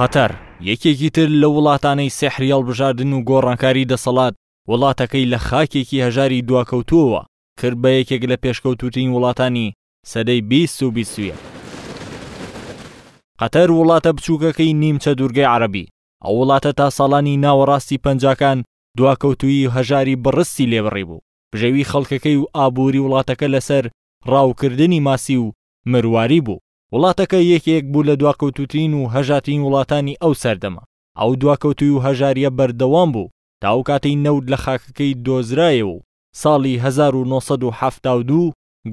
قەتەر یەکێکی تر لە وڵاتانەی سحریال بژاردن و گۆڕانکاری دەسەڵات وڵاتەکەی لە خاکێکی هەژاری دواکەوتووەوە کرد بە یەکێک لە پێشکەوتوترین وڵاتانی سەدەی 20 و 20 قەتەر وڵاتە بچووکەکەی نیمچە دوورگەی عربی ئەو وڵاتە تا ساڵانی ناوەڕاستی پەنجکان دواکەوتویی هەژاری بڕستی لێبڕی بوو بژەوی خەڵکەکەی و ئابووری وڵاتەکە لەسەر ڕاوکردنی ماسی و مرواری بوو وڵاتەکە یەکێک بوو لە دواکەوتوترین و هەژاتین وڵاتانی ئەو سەردەما ئەو دواکەوتوی و هەژاریە بەردەوام بوو تاو کاتی نەود لە خاکەکەی دۆزرایە و ساڵی 1972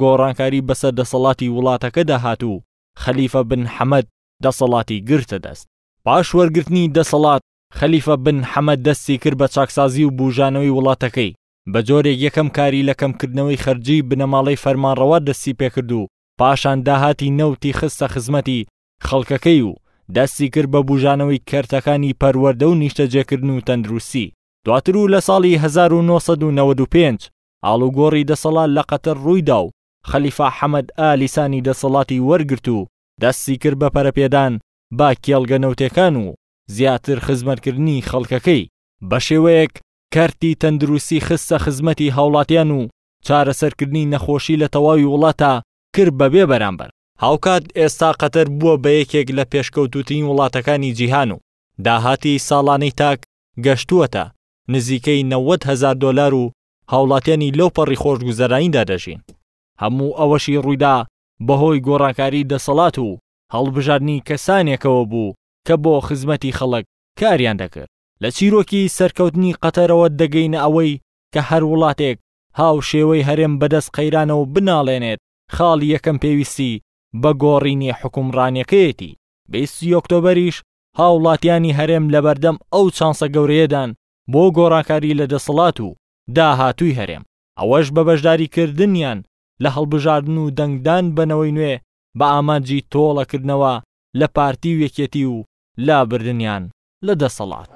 گۆڕانکاری بەسەر دەسەڵاتی وڵاتەکە داهاتوو خەلیفە بن حەمەد دەسەڵاتی گرتە دەست پاش وەرگرتنی دەسەڵات خەلیفە بن حەمەد دەستی کرد بە چاکسازی و بوژانەوەی وڵاتەکەی بە جۆرێک یەکەم کاری لەکەمکردنەوەی خەرجی بنەماڵەی فەرمانڕەوە دەستی پێکردو پاشان داهاتی نەوتی خستە خزمەتی خەڵکەکەی و دەستی کرد بە بژانەوەی کەرتەکانی پەروەەردە و نیشتە جێکردن و تەندروستی دواتر و لە ساڵی 1995 ئاڵوگۆڕی دەسەڵات لە قەتەر ڕوویدا و خەلیفا حەمەد ئالیسانی دەسەڵاتی وەرگرت و دەستی کرد بە پەرەپێدان با کێڵگەنەوتەکان و زیاتر خزمەتکردنی خەڵکەکەی بە شێوەیەک کەرتی تەندروستی خستە خزمەتی هاوڵاتیان و چارەسەرکردنی نەخۆشی لە تەواوی وڵاتە کرد بەبێ بەرامبەر هاوکات ئێستا قەتەر بووە بە یەکێک لە پێشکەوتوترین وڵاتەکانی جیهان و داهاتی ساڵانەی تاک گەشتووەتە نزیکەی 90 هزار دلار و هاوڵاتیانی لەو پەڕی خۆشگوزەرانیدا دەژین هەموو ئەوەشی ڕوویدا بەهۆی گۆڕانکاری دەسەڵات و هەڵبژارنی کەسانێکەوە بوو کە بۆ خزمەتی خەڵک کاریان دەکرد لە چیرۆکی سەرکەوتنی قەتەرەوە دەگەینە ئەوەی کە هەر وڵاتێک هاو شێوەی هەرێم بەدەست قەیرانە و بناڵێنێت خاڵی یەکەم پێویستی بە گۆڕینی حکومڕانیەکەیەتی بیستی ئۆکتۆبەریش هاوڵاتیانی هەرێم لەبەردەم ئەو چانسە گەورەیەدان بۆ گۆڕانکاری لە دەسەڵات و داهاتووی هەرێم ئەوەش بە بەشداریکردنیان لە هەڵبژاردن و دەنگدان بنەوەی نوێ بە ئامانجی تۆڵەکردنەوە لە پارتی و یەکێتی و لابردنیان لە دەسەڵات.